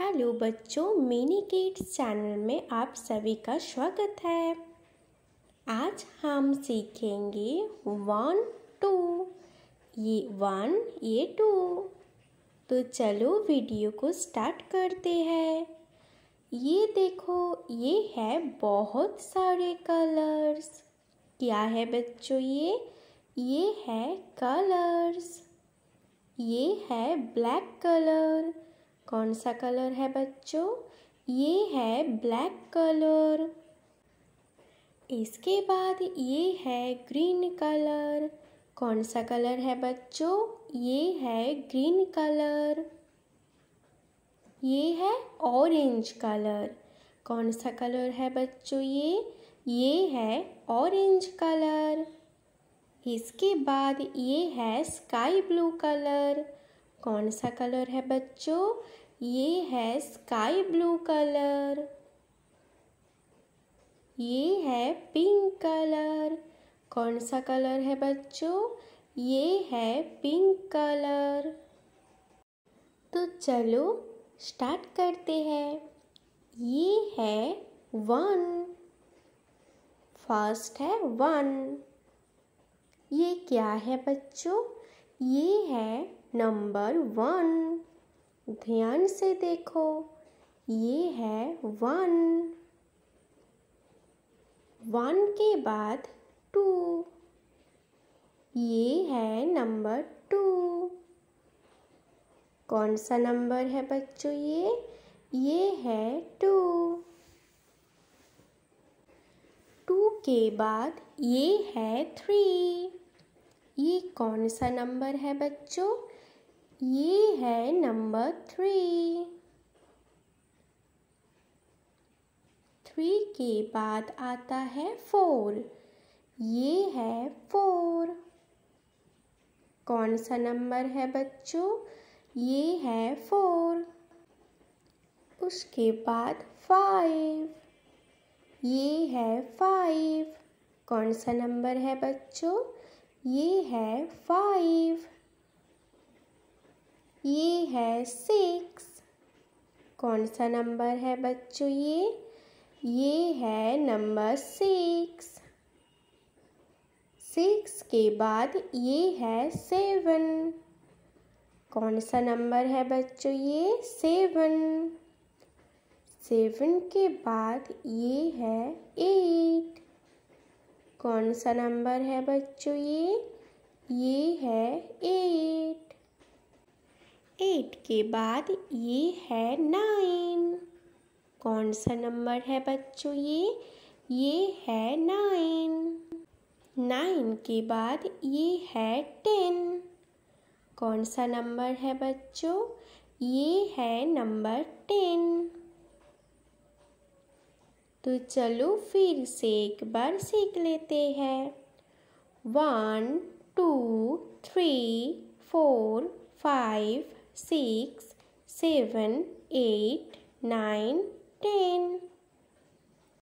Hello बच्चों mini kids channel में आप सभी का स्वागत है आज हम सीखेंगे वन टू ये वन ये टू तो चलो वीडियो को स्टार्ट करते हैं ये देखो ये है बहुत सारे कलर्स क्या है बच्चों ये ये है कलर्स ये है ब्लैक कलर कौन सा कलर है बच्चों ये है ब्लैक कलर इसके बाद ये है ग्रीन कलर कौन सा कलर है बच्चों ये है ग्रीन कलर ये है ऑरेंज कलर कौन सा कलर है बच्चों ये ये है ऑरेंज कलर इसके बाद ये है स्काई ब्लू कलर कौन सा कलर है बच्चों ये है स्काई ब्लू कलर ये है पिंक कलर कौन सा कलर है बच्चों ये है पिंक कलर तो चलो स्टार्ट करते हैं ये है वन फर्स्ट है वन ये क्या है बच्चों ये है नंबर वन ध्यान से देखो ये है वन वन के बाद टू ये है नंबर टू कौन सा नंबर है बच्चों ये ये है टू टू के बाद ये है थ्री ये कौन सा नंबर है बच्चों ये है नंबर थ्री थ्री के बाद आता है फोर ये है फोर कौन सा नंबर है बच्चों ये है फोर उसके बाद फाइव ये है फाइव कौन सा नंबर है बच्चों ये है फाइव ये है सिक्स कौन सा नंबर है बच्चों ये ये है नंबर सिक्स सिक्स के बाद ये है सेवन कौन सा नंबर है बच्चों ये सेवन सेवन के बाद ये है एट कौन सा नंबर है बच्चों ये ये है एट एट के बाद ये है नाइन कौन सा नंबर है बच्चों ये ये है नाइन नाइन के बाद ये है टेन कौन सा नंबर है बच्चों ये है नंबर टेन तो चलो फिर से एक बार सीख लेते हैं one two three four five six, seven, eight, nine, ten.